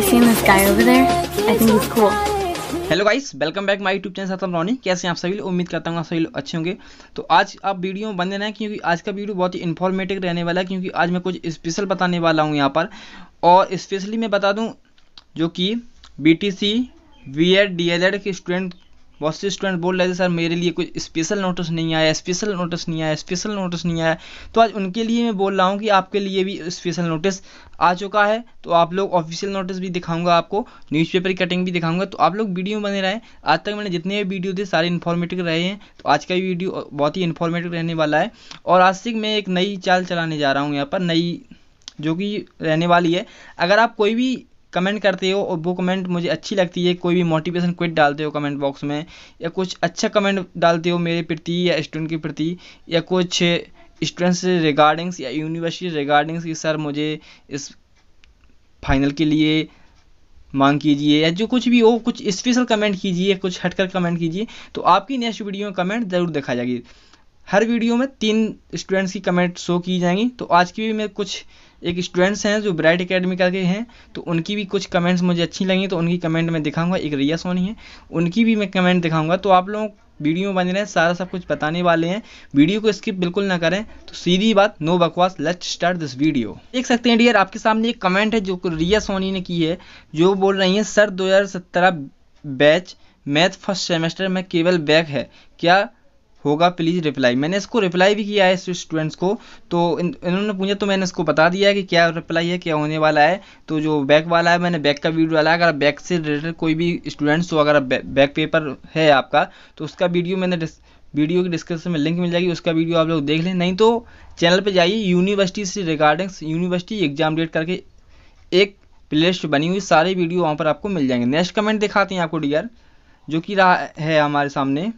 you seen this guy over there? I think he's cool. Hello guys welcome back my YouTube channel सातम रोनी कैसे हैं आप सभी लोग उम्मीद करता हूँ आप सभी लोग अच्छे होंगे तो आज आप वीडियो में बने रहें क्योंकि आज का वीडियो बहुत ही इन्फॉर्मेटिव रहने वाला है क्योंकि आज मैं कुछ स्पेशल बताने वाला हूँ यहाँ पर और स्पेशली मैं बता दूँ जो कि बी टी सी के स्टूडेंट बहुत से स्टूडेंट बोल रहे थे सर मेरे लिए कोई स्पेशल नोटिस नहीं आया स्पेशल नोटिस नहीं आया स्पेशल नोटिस नहीं आया तो आज उनके लिए मैं बोल रहा हूँ कि आपके लिए भी स्पेशल नोटिस आ चुका है तो आप लोग ऑफिशियल नोटिस भी दिखाऊंगा आपको न्यूज़पेपर की कटिंग भी दिखाऊंगा तो आप लोग वीडियो बने रहे आज तक मैंने जितने भी वीडियो थे सारे इन्फॉर्मेटिव रहे हैं तो आज का वीडियो बहुत ही इन्फॉर्मेटिव रहने वाला है और आज से मैं एक नई चाल चलाने जा रहा हूँ यहाँ पर नई जो कि रहने वाली है अगर आप कोई भी कमेंट करते हो और वो कमेंट मुझे अच्छी लगती है कोई भी मोटिवेशन क्विट डालते हो कमेंट बॉक्स में या कुछ अच्छा कमेंट डालते हो मेरे प्रति या स्टूडेंट के प्रति या कुछ स्टूडेंट्स रिगार्डिंग्स या यूनिवर्सिटी रिगार्डिंग्स की सर मुझे इस फाइनल के लिए मांग कीजिए या जो कुछ भी हो कुछ स्पेशल कमेंट कीजिए कुछ हटकर कमेंट कीजिए तो आपकी नेक्स्ट वीडियो में कमेंट ज़रूर देखा जाएगी हर वीडियो में तीन स्टूडेंट्स की कमेंट शो की जाएंगी तो आज की भी मैं कुछ एक स्टूडेंट्स हैं जो ब्राइट अकेडमी करके हैं तो उनकी भी कुछ कमेंट्स मुझे अच्छी लगी तो उनकी कमेंट मैं दिखाऊंगा एक रिया सोनी है उनकी भी मैं कमेंट दिखाऊंगा तो आप लोग वीडियो बन रहे हैं सारा सब कुछ बताने वाले हैं वीडियो को स्किप बिल्कुल ना करें तो सीधी बात नो बकवास लेट्स स्टार्ट दिस वीडियो देख सकते हैं डियर आपके सामने एक कमेंट है जो रिया सोनी ने की है जो बोल रही है सर दो बैच मैथ फर्स्ट सेमेस्टर में केवल बैक है क्या होगा प्लीज़ रिप्लाई मैंने इसको रिप्लाई भी किया है इस स्टूडेंट्स को तो इन, इन्होंने पूछा तो मैंने इसको बता दिया है कि क्या रिप्लाई है क्या होने वाला है तो जो बैक वाला है मैंने बैक का वीडियो डाला अगर बैक से रिलेटेड कोई भी स्टूडेंट्स हो अगर बैक पेपर है आपका तो उसका वीडियो मैंने वीडियो की डिस्क्रिप्शन में लिंक मिल जाएगी उसका वीडियो आप लोग देख लें नहीं तो चैनल पर जाइए यूनिवर्सिटी से रिगार्डिंग यूनिवर्सिटी एग्जाम डेट करके एक प्लेलिस्ट बनी हुई सारे वीडियो वहाँ पर आपको मिल जाएंगे नेक्स्ट कमेंट दिखाते हैं आपको डियर जो कि रहा है हमारे सामने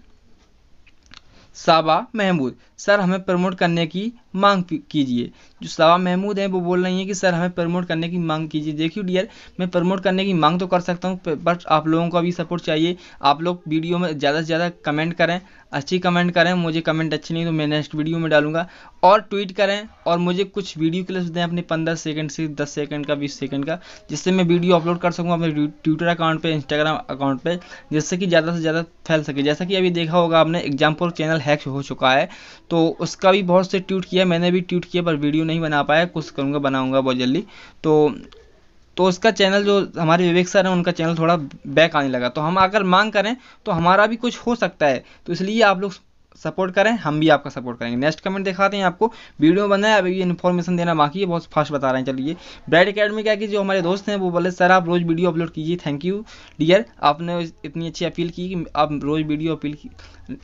साबा महमूद सर हमें प्रमोट करने की मांग कीजिए जो साबा महमूद हैं वो बोल रही हैं कि सर हमें प्रमोट करने की मांग कीजिए देखिए डियर मैं प्रमोट करने की मांग तो कर सकता हूँ बट आप लोगों को भी सपोर्ट चाहिए आप लोग वीडियो में ज़्यादा से ज़्यादा कमेंट करें अच्छी कमेंट करें मुझे कमेंट अच्छी नहीं तो मैं नेक्स्ट वीडियो में डालूंगा और ट्वीट करें और मुझे कुछ वीडियो क्लिप्स दें अपने पंद्रह सेकंड से दस सेकंड का बीस सेकंड का जिससे मैं वीडियो अपलोड कर सकूं अपने ट्विटर अकाउंट पे इंस्टाग्राम अकाउंट पे जिससे कि ज़्यादा से ज़्यादा फैल सके जैसा कि अभी देखा होगा आपने एग्जाम्पल चैनल हैक हो चुका है तो उसका भी बहुत से ट्वीट किया मैंने भी ट्वीट किया पर वीडियो नहीं बना पाया कुछ करूँगा बनाऊँगा बहुत जल्दी तो तो उसका चैनल जो हमारे विवेक सर हैं उनका चैनल थोड़ा बैक आने लगा तो हम अगर मांग करें तो हमारा भी कुछ हो सकता है तो इसलिए आप लोग सपोर्ट करें हम भी आपका सपोर्ट करेंगे नेक्स्ट कमेंट दिखाते हैं आपको वीडियो बना है अभी ये इन्फॉर्मेशन देना बाकी है बहुत फास्ट बता रहे हैं चलिए ब्राइट अकेडमी क्या कि जो हमारे दोस्त हैं वो बोले सर आप रोज़ वीडियो अपलोड कीजिए थैंक यू डियर आपने इतनी अच्छी अपील की कि आप रोज़ वीडियो अपील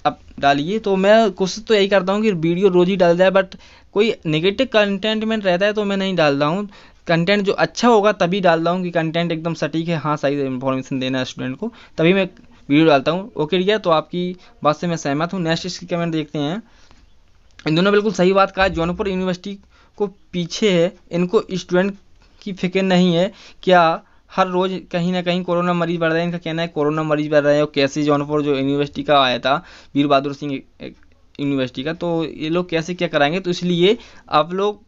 आप डालिए तो मैं कोशिश तो यही करता हूँ कि वीडियो रोज़ ही डाल जाए बट कोई नेगेटिव कंटेंट में रहता है तो मैं नहीं डालता हूँ कंटेंट जो अच्छा होगा तभी डाल रहा हूँ कि कंटेंट एकदम सटीक है हाँ सही इन्फॉर्मेशन देना है स्टूडेंट को तभी मैं वीडियो डालता हूँ ओके रिया तो आपकी बात से मैं सहमत हूँ नेक्स्ट इसकी कमेंट देखते हैं इन दोनों बिल्कुल सही बात कहा जौनपुर यूनिवर्सिटी को पीछे है इनको स्टूडेंट की फिक्र नहीं है क्या हर रोज़ कहीं ना कहीं कोरोना मरीज बढ़ रहे हैं इनका कहना है कोरोना मरीज बढ़ रहे हैं और कैसे जौनपुर जो यूनिवर्सिटी का आया था वीर बहादुर सिंह यूनिवर्सिटी का तो ये लोग कैसे क्या कराएंगे तो इसलिए आप लोग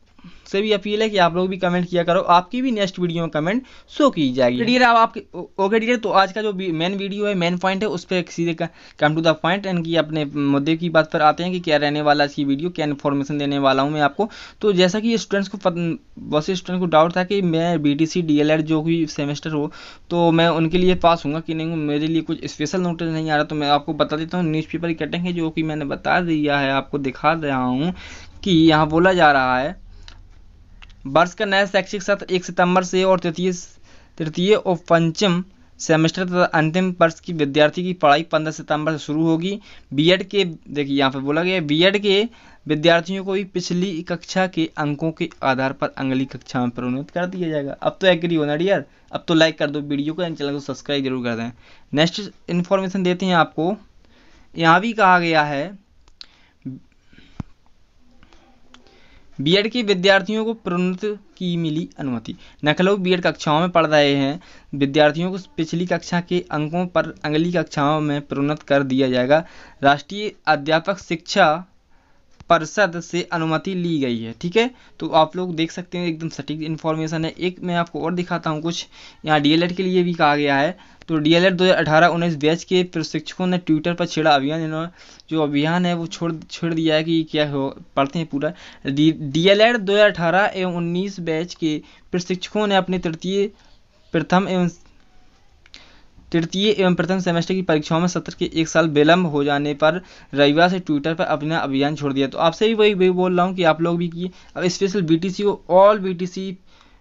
से भी अपील है कि आप लोग भी कमेंट किया करो आपकी भी नेक्स्ट वीडियो में कमेंट शो की जाएगी डियर आप आपके ओके डियर तो आज का जो मेन वीडियो है मेन पॉइंट है उस पर सीधे come to the point and कि अपने मुद्दे की बात पर आते हैं कि क्या रहने वाला इसकी वीडियो क्या इन्फॉर्मेशन देने वाला हूँ मैं आपको तो जैसा कि स्टूडेंट्स को बहुत स्टूडेंट को डाउट था कि मैं B T C D El Ed जो भी सेमेस्टर हो तो मैं उनके लिए पास हूँ कि नहीं मेरे लिए कुछ स्पेशल नोटिस नहीं आ रहा तो मैं आपको बता देता हूँ न्यूज़ की कटिंग है जो कि मैंने बता दिया है आपको दिखा रहा हूँ कि यहाँ बोला जा रहा है वर्ष का नया शैक्षिक सत्र एक सितंबर से और तृतीय तृतीय और पंचम सेमेस्टर तथा अंतिम वर्ष की विद्यार्थी की पढ़ाई पंद्रह सितंबर से शुरू होगी बीएड के देखिए यहाँ पर बोला गया बीएड के विद्यार्थियों को भी पिछली कक्षा के अंकों के आधार पर अगली कक्षा में प्रोन्नत कर दिया जाएगा अब तो एग्री होना डियर अब तो लाइक कर दो वीडियो को एंड चैनल को सब्सक्राइब जरूर कर दें नेक्स्ट इन्फॉर्मेशन देते हैं आपको यहाँ भी कहा गया है बीएड के विद्यार्थियों को प्रोन्नत की मिली अनुमति नकलो बीएड कक्षाओं में पढ़ रहे हैं विद्यार्थियों को पिछली कक्षा के अंकों पर अगली कक्षाओं में प्रोन्नत कर दिया जाएगा राष्ट्रीय अध्यापक शिक्षा परिषद से अनुमति ली गई है ठीक है तो आप लोग देख सकते हैं एकदम सटीक इन्फॉर्मेशन है एक मैं आपको और दिखाता हूँ कुछ यहाँ डी के लिए भी कहा गया है तो डी एल एड दो हज़ार अठारह उन्नीस बैच के प्रशिक्षकों ने ट्विटर पर छेड़ा अभियान इन्होंने जो अभियान है वो छोड़ छेड़ दिया है कि क्या हो पढ़ते हैं पूरा डी एल एड दो हज़ार अठारह एवं उन्नीस बैच के प्रशिक्षकों ने अपने तृतीय प्रथम एवं तृतीय एवं प्रथम सेमेस्टर की परीक्षाओं में सत्र के एक साल विलंब हो जाने पर रविवार से ट्विटर पर अपना अभियान छोड़ दिया तो आपसे भी वही वही बोल रहा हूँ कि आप लोग भी किए अब स्पेशल बीटीसी को ऑल सी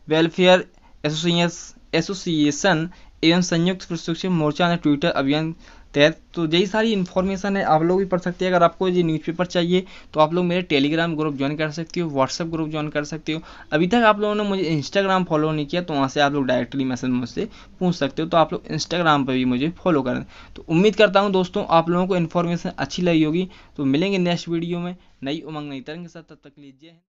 वेलफेयर एसोसिएशन एवं संयुक्त प्रशिक्षण मोर्चा ने ट्विटर अभियान तहत तो यही सारी इन्फॉर्मेशन है आप लोग भी पढ़ सकते हैं अगर आपको ये न्यूज़पेपर चाहिए तो आप लोग मेरे टेलीग्राम ग्रुप ज्वाइन कर सकते हो व्हाट्सअप ग्रुप ज्वाइन कर सकते हो अभी तक आप लोगों ने मुझे इंस्टाग्राम फॉलो नहीं किया तो वहाँ से आप लोग डायरेक्टली मैसेज मुझसे पूछ सकते हो तो आप लोग इंस्टाग्राम पर भी मुझे फॉलो करें तो उम्मीद करता हूँ दोस्तों आप लोगों को इन्फॉर्मेशन अच्छी लगी होगी तो मिलेंगे नेक्स्ट वीडियो में नई उमंग नई तरंग के साथ तब तक लीजिए